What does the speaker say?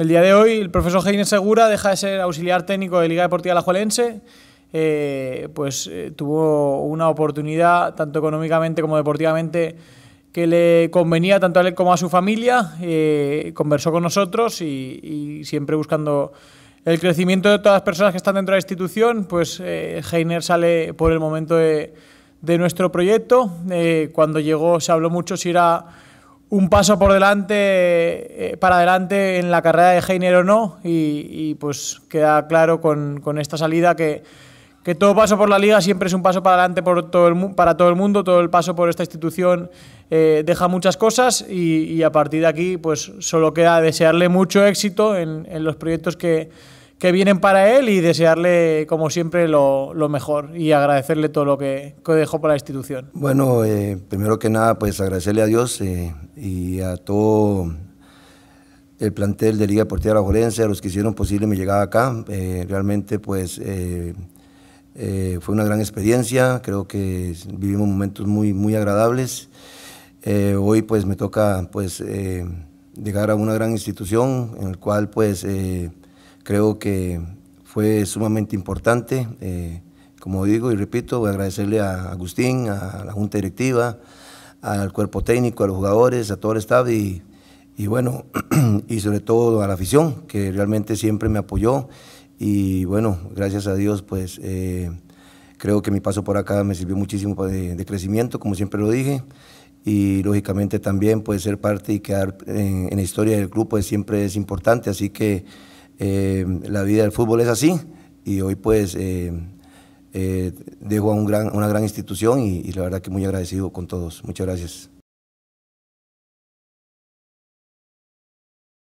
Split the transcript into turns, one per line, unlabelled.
El día de hoy, el profesor Heiner Segura deja de ser auxiliar técnico de Liga Deportiva Alajuelense. Eh, pues eh, tuvo una oportunidad, tanto económicamente como deportivamente, que le convenía tanto a él como a su familia. Eh, conversó con nosotros y, siempre buscando el crecimiento de todas las personas que están dentro de la institución, pues Heiner sale por el momento de, de nuestro proyecto. cuando llegó se habló mucho si era un paso por delante, eh, para adelante en la carrera de Heiner o no, y, pues queda claro con, esta salida que, que, todo paso por la liga siempre es un paso para adelante por todo el, para todo el mundo, todo el paso por esta institución eh, deja muchas cosas y, a partir de aquí pues solo queda desearle mucho éxito en, los proyectos que, que, vienen para él y desearle como siempre lo, mejor y agradecerle todo lo que, dejó por la institución.
Bueno, eh, primero que nada pues agradecerle a Dios y a todo el plantel de Liga Deportiva La Jolense, a los que hicieron posible mi llegada acá. Eh, realmente, pues, eh, eh, fue una gran experiencia. Creo que vivimos momentos muy, muy agradables. hoy, pues, me toca, pues, llegar a una gran institución en la cual, pues, creo que fue sumamente importante. como digo y repito, voy a agradecerle a Agustín, a la Junta Directiva, al cuerpo técnico, a los jugadores, a todo el staff y, bueno, y sobre todo a la afición, que realmente siempre me apoyó. Y bueno, gracias a Dios, pues eh, creo que mi paso por acá me sirvió muchísimo de, crecimiento, como siempre lo dije. Y lógicamente también pues, ser parte y quedar en, la historia del club pues, siempre es importante. Así que eh, la vida del fútbol es así y hoy pues eh, eh, dejo a un gran, una gran institución y, y la verdad que muy agradecido con todos. Muchas gracias.